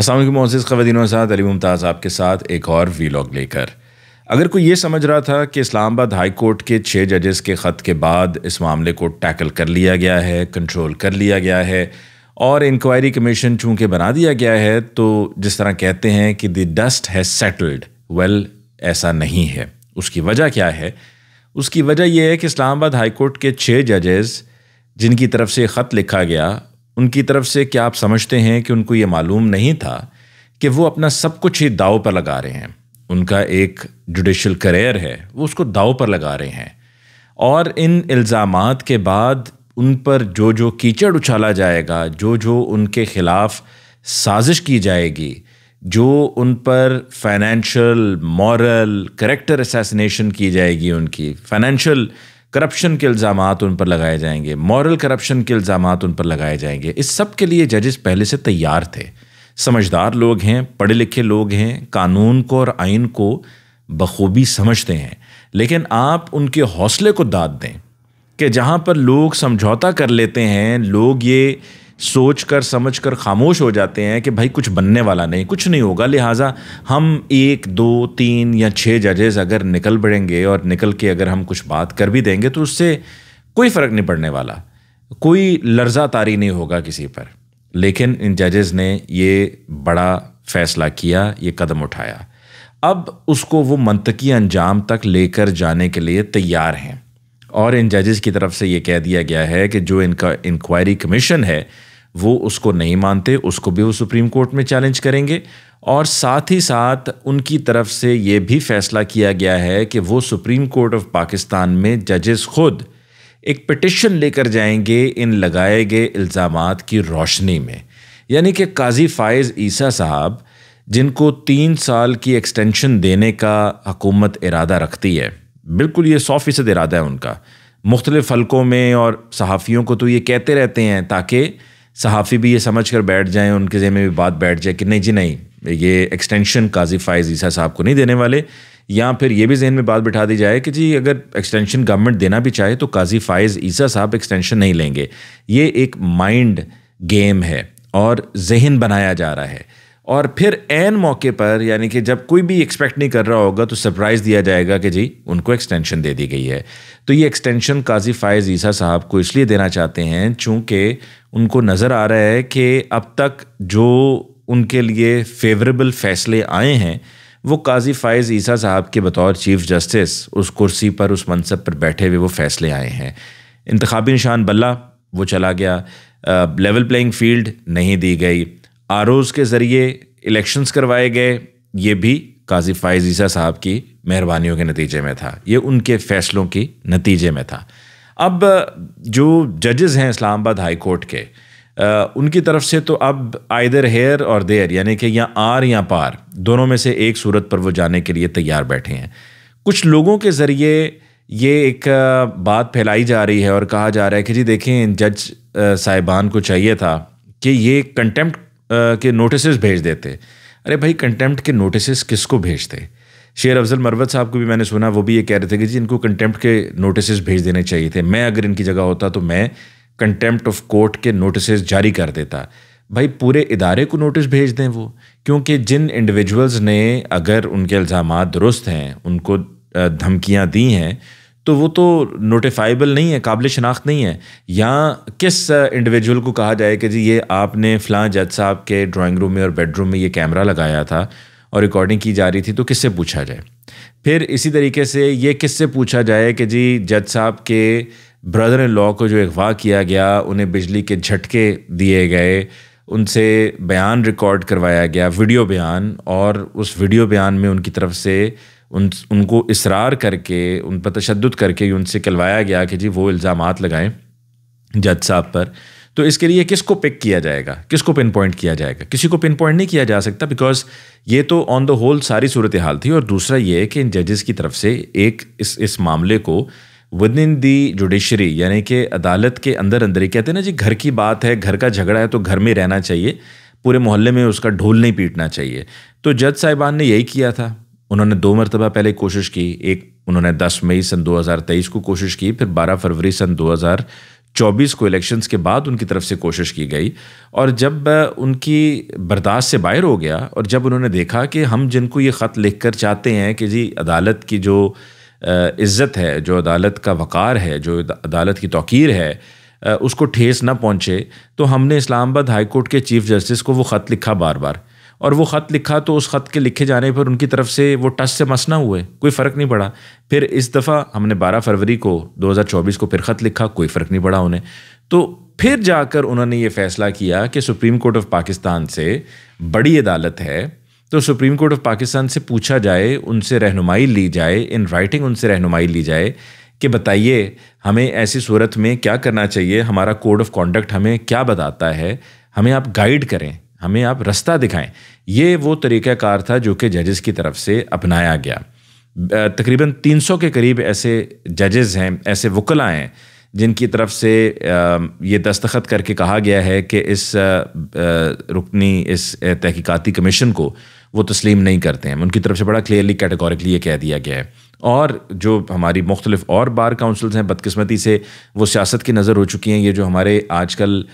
असलम मोज़ ख़वान वसाद अली मुमताज़ आपके साथ एक और वीलॉग लेकर अगर कोई ये समझ रहा था कि इस्लामाबाद हाई कोर्ट के छः जजेस के ख़त के बाद इस मामले को टैकल कर लिया गया है कंट्रोल कर लिया गया है और इंक्वायरी कमीशन चूँकि बना दिया गया है तो जिस तरह कहते हैं कि the dust has settled well ऐसा नहीं है उसकी वजह क्या है उसकी वजह यह है कि इस्लामाबाद हाई कोर्ट के छः जजेस जिनकी तरफ से ख़त लिखा गया उनकी तरफ से क्या आप समझते हैं कि उनको ये मालूम नहीं था कि वो अपना सब कुछ ही दाव पर लगा रहे हैं उनका एक जुडिशल करियर है वो उसको दाव पर लगा रहे हैं और इन इल्ज़ाम के बाद उन पर जो जो कीचड़ उछाला जाएगा जो जो उनके ख़िलाफ़ साजिश की जाएगी जो उन पर फाइनेंशियल मॉरल करेक्टर असैसिनेशन की जाएगी उनकी फाइनेंशियल करप्शन के इल्ज़ाम उन पर लगाए जाएंगे मॉरल करप्शन के इल्ज़ाम उन पर लगाए जाएंगे इस सब के लिए जजेस पहले से तैयार थे समझदार लोग हैं पढ़े लिखे लोग हैं कानून को और आइन को बखूबी समझते हैं लेकिन आप उनके हौसले को दाद दें कि जहाँ पर लोग समझौता कर लेते हैं लोग ये सोच कर समझ कर खामोश हो जाते हैं कि भाई कुछ बनने वाला नहीं कुछ नहीं होगा लिहाजा हम एक दो तीन या छः जजेस अगर निकल पड़ेंगे और निकल के अगर हम कुछ बात कर भी देंगे तो उससे कोई फ़र्क नहीं पड़ने वाला कोई लर्जा तारी नहीं होगा किसी पर लेकिन इन जजेस ने ये बड़ा फैसला किया ये कदम उठाया अब उसको वो मनतकी अंजाम तक लेकर जाने के लिए तैयार हैं और इन जजेस की तरफ से ये कह दिया गया है कि जो इनका इंक्वायरी कमीशन है वो उसको नहीं मानते उसको भी वो सुप्रीम कोर्ट में चैलेंज करेंगे और साथ ही साथ उनकी तरफ से ये भी फैसला किया गया है कि वो सुप्रीम कोर्ट ऑफ पाकिस्तान में जजेस खुद एक पटिशन लेकर जाएंगे इन लगाए गए इल्ज़ाम की रोशनी में यानी कि काजी फ़ायज़ ईसा साहब जिनको तीन साल की एक्सटेंशन देने का हकूमत इरादा रखती है बिल्कुल ये सौ फ़ीसद इरादा है उनका मुख्तलिफ़ हलकों में और सहाफ़ियों को तो ये कहते रहते हैं ताकि सहाफ़ी भी ये समझ कर बैठ जाएँ उनके जहन में भी बात बैठ जाए कि नहीं जी नहीं ये एक्सटेंशन काजी फायज ईसा साहब को नहीं देने वाले या फिर ये भी जहन में बात बिठा दी जाए कि जी अगर एक्सटेंशन गवर्नमेंट देना भी चाहे तो काजी फायज ईसा साहब एक्सटेंशन नहीं लेंगे ये एक माइंड गेम है और जहन बनाया जा रहा है और फिर एन मौके पर यानी कि जब कोई भी एक्सपेक्ट नहीं कर रहा होगा तो सरप्राइज़ दिया जाएगा कि जी उनको एक्सटेंशन दे दी गई है तो ये एक्सटेंशन काजी फ़ायज़ ईसा साहब को इसलिए देना चाहते हैं चूँकि उनको नज़र आ रहा है कि अब तक जो उनके लिए फेवरेबल फैसले आए हैं वो काजी फ़ायज़ ईसा साहब के बतौर चीफ जस्टिस उस कुर्सी पर उस मनसब पर बैठे हुए वो फैसले आए हैं इंतबी निशान बल्ला वो चला गया लेवल प्लेइंग फील्ड नहीं दी गई आर के ज़रिए इलेक्शंस करवाए गए ये भी काजी फायज ईसा साहब की मेहरबानियों के नतीजे में था ये उनके फैसलों के नतीजे में था अब जो जजेस हैं इस्लामाबाद हाई कोर्ट के उनकी तरफ से तो अब आइदर हेयर और देयर यानी कि या आर या पार दोनों में से एक सूरत पर वो जाने के लिए तैयार बैठे हैं कुछ लोगों के ज़रिए ये एक बात फैलाई जा रही है और कहा जा रहा है कि जी देखें जज साहिबान को चाहिए था कि ये कंटेम्प्ट के नोटिस भेज देते अरे भाई कंटेम्प्ट के नोटिस किसको भेजते शेर अफजल मरवत साहब को भी मैंने सुना वो भी ये कह रहे थे कि जी इनको कंटेम्प्ट के नोटिस भेज देने चाहिए थे मैं अगर इनकी जगह होता तो मैं कंटेम्प्ट ऑफ कोर्ट के नोटिस जारी कर देता भाई पूरे इदारे को नोटिस भेज दें वो क्योंकि जिन इंडिविजुअल्स ने अगर उनके इल्ज़ाम दुरुस्त हैं उनको धमकियाँ दी हैं तो वो तो नोटिफाइबल नहीं है काबिल शनाख्त नहीं है या किस इंडिविजुअल को कहा जाए कि जी ये आपने फ़लाँ जज साहब के ड्राइंग रूम में और बेडरूम में ये कैमरा लगाया था और रिकॉर्डिंग की जा रही थी तो किससे पूछा जाए फिर इसी तरीके से ये किससे पूछा जाए कि जी जज साहब के ब्रदर इन लॉ को जो अगवा किया गया उन्हें बिजली के झटके दिए गए उनसे बयान रिकॉर्ड करवाया गया वीडियो बयान और उस वीडियो बयान में उनकी तरफ से उन उनको इसरार करके उन पर तशद करके उनसे कलवाया गया कि जी वो इल्ज़ाम लगाएं जज साहब पर तो इसके लिए किसको पिक किया जाएगा किसको पिन पॉइंट किया जाएगा किसी को पिन पॉइंट नहीं किया जा सकता बिकॉज ये तो ऑन द होल सारी सूरत हाल थी और दूसरा ये है कि इन जजेस की तरफ से एक इस इस मामले को विद इन दी जुडिशरी यानी कि अदालत के अंदर अंदर ही कहते हैं ना जी घर की बात है घर का झगड़ा है तो घर में रहना चाहिए पूरे मोहल्ले में उसका ढोल नहीं पीटना चाहिए तो जज साहिबान ने यही किया था उन्होंने दो मरतबा पहले कोशिश की एक उन्होंने 10 मई सन 2023 को कोशिश की फिर 12 फरवरी सन 2024 को इलेक्शंस के बाद उनकी तरफ से कोशिश की गई और जब उनकी बर्दाश्त से बाहर हो गया और जब उन्होंने देखा कि हम जिनको ये ख़त लिख कर चाहते हैं कि जी अदालत की जो इज़्ज़त है जो अदालत का वक़ार है जो अदालत की तोक़ीर है उसको ठेस ना पहुँचे तो हमने इस्लामाबाद हाई कोर्ट के चीफ़ जस्टिस को वो ख़त लिखा बार बार और वो ख़त लिखा तो उस ख़त के लिखे जाने पर उनकी तरफ से वो टस से मस ना हुए कोई फ़र्क नहीं पड़ा फिर इस दफ़ा हमने 12 फरवरी को 2024 को फिर ख़त लिखा कोई फ़र्क नहीं पड़ा उन्हें तो फिर जाकर उन्होंने ये फ़ैसला किया कि सुप्रीम कोर्ट ऑफ पाकिस्तान से बड़ी अदालत है तो सुप्रीम कोर्ट ऑफ पाकिस्तान से पूछा जाए उनसे रहनुमाई ली जाए इन राइटिंग उनसे रहनुमाई ली जाए कि बताइए हमें ऐसी सूरत में क्या करना चाहिए हमारा कोड ऑफ कॉन्डक्ट हमें क्या बताता है हमें आप गाइड करें हमें आप रास्ता दिखाएं ये वो तरीक़ाकार था जो कि जजेस की तरफ से अपनाया गया तकरीबन 300 के करीब ऐसे जजेस हैं ऐसे वकला हैं जिनकी तरफ से ये दस्तखत करके कहा गया है कि इस रुकनी इस तहकीकती कमीशन को वो तस्लीम नहीं करते हैं उनकी तरफ से बड़ा क्लियरली कैटेगोरिकली ये कह दिया गया है और जो हमारी मुख्तलिफ और बार काउंसल्स हैं बदकस्मती से वो सियासत की नज़र हो चुकी हैं ये जो हमारे आजकल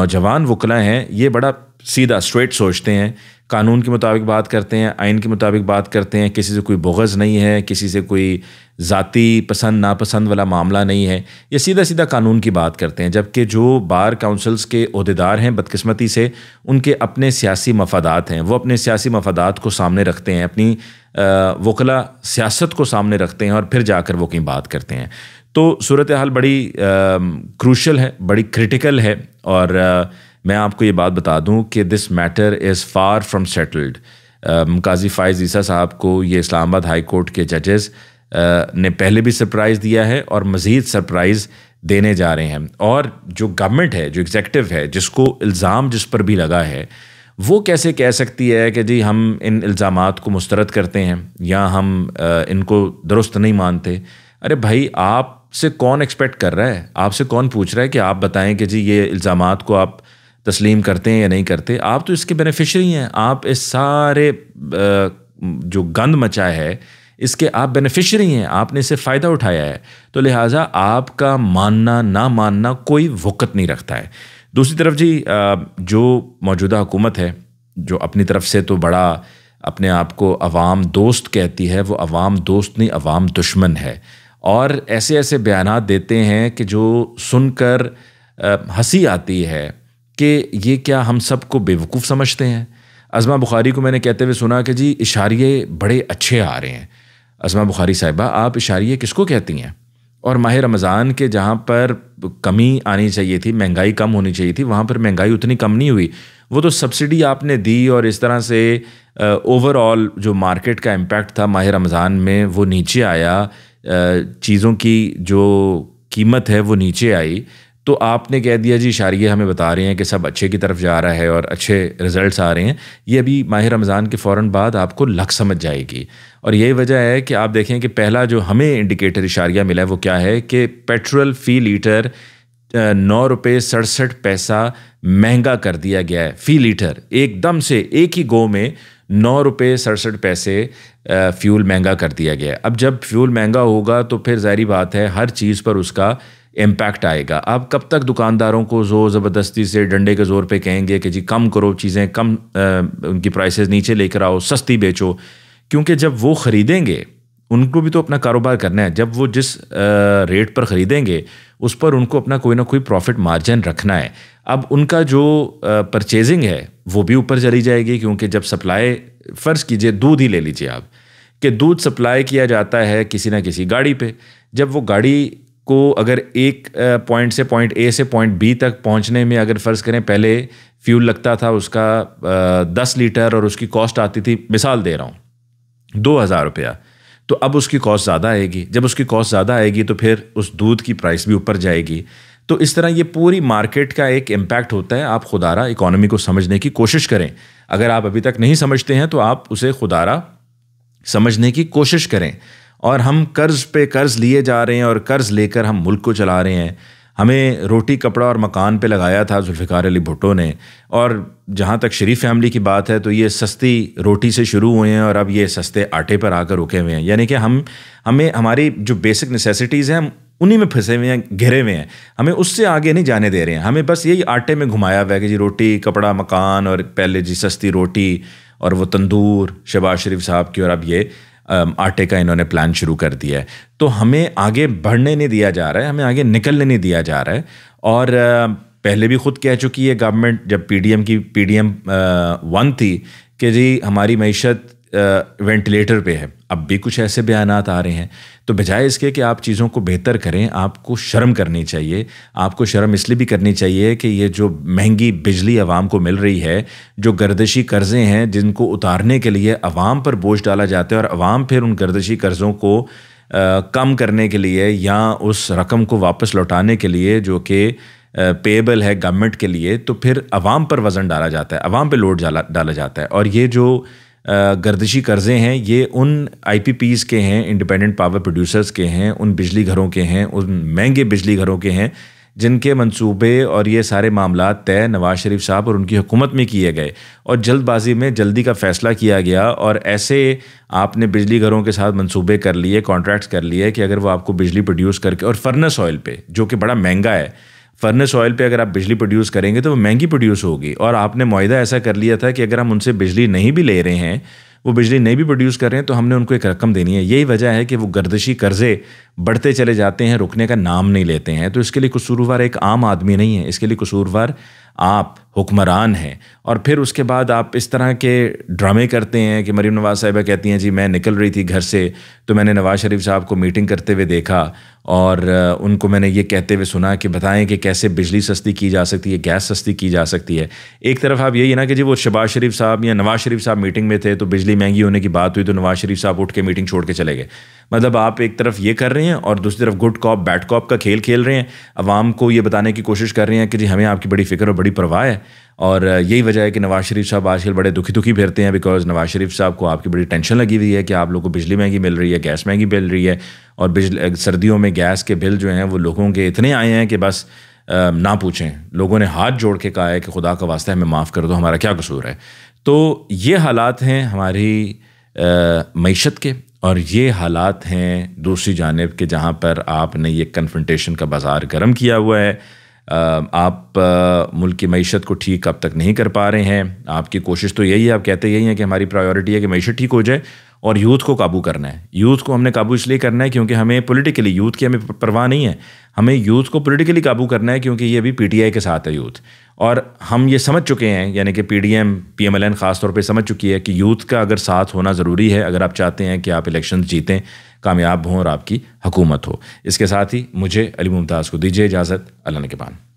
नौजवान वकला हैं ये बड़ा सीधा स्ट्रेट सोचते हैं कानून के मुताबिक बात करते हैं आइन के मुताबिक बात करते हैं किसी से कोई बुगज़ नहीं है किसी से कोई ज़ाती पसंद नापसंद वाला मामला नहीं है ये सीधा सीधा कानून की बात करते हैं जबकि जो बार काउंसल्स के अहदेदार हैं बदकस्मती से उनके अपने सियासी मफादात हैं वो अपने सियासी मफादात को सामने रखते हैं अपनी वकला सियासत को सामने रखते हैं और फिर जाकर वो कहीं बात करते हैं तो सूरत हाल बड़ी क्रूशल है बड़ी क्रिटिकल है और आ, मैं आपको ये बात बता दूं कि this matter is far from settled Qazi Faez Isa साहब को ये इस्लामाबाद हाई कोर्ट के जजेस uh, ने पहले भी सरप्राइज़ दिया है और मज़ीद सरप्राइज़ देने जा रहे हैं और जो गवर्नमेंट है जो एग्जेक्टिव है जिसको इल्ज़ाम जिस पर भी लगा है वो कैसे कह सकती है कि जी हम इन इल्ज़ाम को मुस्तरद करते हैं या हम uh, इनको दुरुस्त नहीं मानते अरे भाई आपसे कौन एक्सपेक्ट कर रहा है आपसे कौन पूछ रहा है कि आप बताएं कि जी ये इल्ज़ाम को आप तस्लीम करते हैं या नहीं करते आप तो इसके बेनिफिशरी हैं आप इस सारे जो गंद मचा है इसके आप बेनिफिशरी हैं आपने इसे फ़ायदा उठाया है तो लिहाजा आपका मानना ना मानना कोई वक़्त नहीं रखता है दूसरी तरफ जी जो मौजूदा हुकूमत है जो अपनी तरफ से तो बड़ा अपने आप को अवाम दोस्त कहती है वो अवाम दोस्त नहीं अवाम दुश्मन है और ऐसे ऐसे बयान देते हैं कि जो सुनकर हंसी आती है कि ये क्या हम सबको बेवकूफ़ समझते हैं अजमा बुखारी को मैंने कहते हुए सुना कि जी इशारे बड़े अच्छे आ रहे हैं अजमा बुखारी साहिबा आप इशारे किसको कहती हैं और माह रमज़ान के जहाँ पर कमी आनी चाहिए थी महंगाई कम होनी चाहिए थी वहाँ पर महंगाई उतनी कम नहीं हुई वो तो सब्सिडी आपने दी और इस तरह से ओवरऑल जो मार्केट का इम्पैक्ट था माह रमज़ान में वो नीचे आया चीज़ों की जो कीमत है वो नीचे आई तो आपने कह दिया जी इशारे हमें बता रहे हैं कि सब अच्छे की तरफ जा रहा है और अच्छे रिजल्ट्स आ रहे हैं ये अभी माह रमज़ान के फ़ौर बाद आपको लक समझ जाएगी और यही वजह है कि आप देखें कि पहला जो हमें इंडिकेटर इशारिया मिला है वो क्या है कि पेट्रोल फ़ी लीटर नौ रुपये सड़सठ पैसा महंगा कर दिया गया है फ़ी लीटर एकदम से एक ही गो में नौ रुपये सड़सठ पैसे फ्यूल महंगा कर दिया गया है अब जब फ्यूल महंगा होगा तो फिर ज़ाहरी बात है हर चीज़ पर उसका इम्पैक्ट आएगा आप कब तक दुकानदारों को ज़ोर ज़बरदस्ती से डंडे के ज़ोर पे कहेंगे कि जी कम करो चीज़ें कम आ, उनकी प्राइसेस नीचे लेकर आओ सस्ती बेचो क्योंकि जब वो ख़रीदेंगे उनको भी तो अपना कारोबार करना है जब वो जिस रेट पर ख़रीदेंगे उस पर उनको अपना कोई ना कोई प्रॉफिट मार्जिन रखना है अब उनका जो परचेजिंग है वो भी ऊपर चली जाएगी क्योंकि जब सप्लाई फ़र्ज़ कीजिए दूध ही ले लीजिए आप कि दूध सप्लाई किया जाता है किसी ना किसी गाड़ी पे जब वो गाड़ी को अगर एक पॉइंट से पॉइंट ए से पॉइंट बी तक पहुंचने में अगर फ़र्ज़ करें पहले फ्यूल लगता था उसका दस लीटर और उसकी कॉस्ट आती थी मिसाल दे रहा हूँ दो हज़ार रुपया तो अब उसकी कॉस्ट ज़्यादा आएगी जब उसकी कॉस्ट ज़्यादा आएगी तो फिर उस दूध की प्राइस भी ऊपर जाएगी तो इस तरह ये पूरी मार्केट का एक इम्पैक्ट होता है आप खुदारा इकोनॉमी को समझने की कोशिश करें अगर आप अभी तक नहीं समझते हैं तो आप उसे खुदारा समझने की कोशिश करें और हम कर्ज पे कर्ज लिए जा रहे हैं और कर्ज लेकर हम मुल्क को चला रहे हैं हमें रोटी कपड़ा और मकान पे लगाया था जुल्फ़िकार अली भुट्टो ने और जहाँ तक शरीफ फैमिली की बात है तो ये सस्ती रोटी से शुरू हुए हैं और अब ये सस्ते आटे पर आकर रुके हुए हैं यानी कि हम हमें हमारी जो बेसिक नेसेसिटीज़ हैं हम उन्हीं में फंसे हुए हैं घिरे हुए हैं हमें उससे आगे नहीं जाने दे रहे हैं हमें बस यही आटे में घुमाया हुआ है कि जी रोटी कपड़ा मकान और पहले जी सस्ती रोटी और वो तंदूर शहबाज शरीफ साहब की और अब ये आटे का इन्होंने प्लान शुरू कर दिया है तो हमें आगे बढ़ने नहीं दिया जा रहा है हमें आगे निकलने नहीं दिया जा रहा है और पहले भी खुद कह चुकी है गवर्नमेंट जब पीडीएम की पीडीएम वन थी कि जी हमारी मीशत वेंटिलेटर पे है अब भी कुछ ऐसे बयान आ रहे हैं तो बजाय इसके कि आप चीज़ों को बेहतर करें आपको शर्म करनी चाहिए आपको शर्म इसलिए भी करनी चाहिए कि ये जो महंगी बिजली आवाम को मिल रही है जो गर्दशी कर्ज़े हैं जिनको उतारने के लिए अवाम पर बोझ डाला जाता है और अवाम फिर उन गर्दशी कर्ज़ों को आ, कम करने के लिए या उस रकम को वापस लौटाने के लिए जो कि पेएबल है गवर्नमेंट के लिए तो फिर अवाम पर वज़न डाला जाता है अवाम पर लोड डाला डाला जाता है और ये जो गर्दिशी कर्ज़े हैं ये उन आई के हैं इंडिपेंडेंट पावर प्रोड्यूसर्स के हैं उन बिजली घरों के हैं उन महंगे बिजली घरों के हैं जिनके मंसूबे और ये सारे मामला तय नवाज शरीफ साहब और उनकी हुकूमत में किए गए और जल्दबाजी में जल्दी का फैसला किया गया और ऐसे आपने बिजली घरों के साथ मंसूबे कर लिए कॉन्ट्रैक्ट्स कर लिए कि अगर वो आपको बिजली प्रोड्यूस करके और फर्नस ऑयल पे जो कि बड़ा महंगा है फर्नेस ऑयल पे अगर आप बिजली प्रोड्यूस करेंगे तो वो महंगी प्रोड्यूस होगी और आपने माहा ऐसा कर लिया था कि अगर हम उनसे बिजली नहीं भी ले रहे हैं वो बिजली नहीं भी प्रोड्यूस कर रहे हैं तो हमने उनको एक रकम देनी है यही वजह है कि वो गर्दशी कर्जे बढ़ते चले जाते हैं रुकने का नाम नहीं लेते हैं तो इसके लिए कसूरवार एक आम आदमी नहीं है इसके लिए कसूरवार आप हुक्मरान हैं और फिर उसके बाद आप इस तरह के ड्रामे करते हैं कि मरीम नवाज़ साहिबा कहती हैं जी मैं निकल रही थी घर से तो मैंने नवाज़ शरीफ साहब को मीटिंग करते हुए देखा और उनको मैंने ये कहते हुए सुना कि बताएं कि कैसे बिजली सस्ती की जा सकती है गैस सस्ती की जा सकती है एक तरफ आप यही ना कि जी वो शबाज शरीफ साहब या नवाज़ शरीफ साहब मीटिंग में थे तो बिजली महंगी होने की बात हुई तो नवाज़ शरीफ साहब उठ के मीटिंग छोड़ के चले गए मतलब आप एक तरफ ये कर रहे हैं और दूसरी तरफ गुड कॉप बैड कॉप का खेल खेल रहे हैं अवाम को ये बताने की कोशिश कर रहे हैं कि जी हमें आपकी बड़ी फिक्र और बड़ी परवाह है और यही वजह है कि नवाज़ शरीफ साहब आजकल बड़े दुखी दुखी फिरते हैं बिकॉज नवाज़ शरीफ साहब को आपकी बड़ी टेंशन लगी हुई है कि आप लोग को बिजली महंगी मिल रही है गैस महंगी मिल रही है और बिजली सर्दियों में गैस के बिल जो हैं वो लोगों के इतने आए हैं कि बस ना पूछें लोगों ने हाथ जोड़ के कहा है कि खुदा का वास्ता हमें माफ़ कर दो हमारा क्या कसूर है तो ये हालात हैं हमारी मीशत के और ये हालात हैं दूसरी जानब के जहाँ पर आपने ये कन्फ्रंटेशन का बाज़ार गर्म किया हुआ है आप मुल्क की मीशत को ठीक अब तक नहीं कर पा रहे हैं आपकी कोशिश तो यही है आप कहते यही हैं कि हमारी प्रायोरिटी है कि मीशत ठीक हो जाए और यूथ को काबू करना है यूथ को हमने काबू इसलिए करना है क्योंकि हमें पॉलिटिकली यूथ की हमें परवाह नहीं है हमें यूथ को पॉलिटिकली काबू करना है क्योंकि ये अभी पीटीआई के साथ है यूथ और हम ये समझ चुके हैं यानी कि P D M P M L N ख़ास तौर पर समझ चुकी है कि यूथ का अगर साथ होना ज़रूरी है अगर आप चाहते हैं कि आप इलेक्शन जीतें कामयाब हों और आपकी हुकूमत हो इसके साथ ही मुझे अली मुमताज़ को दीजिए इजाज़त अल्लाह के पान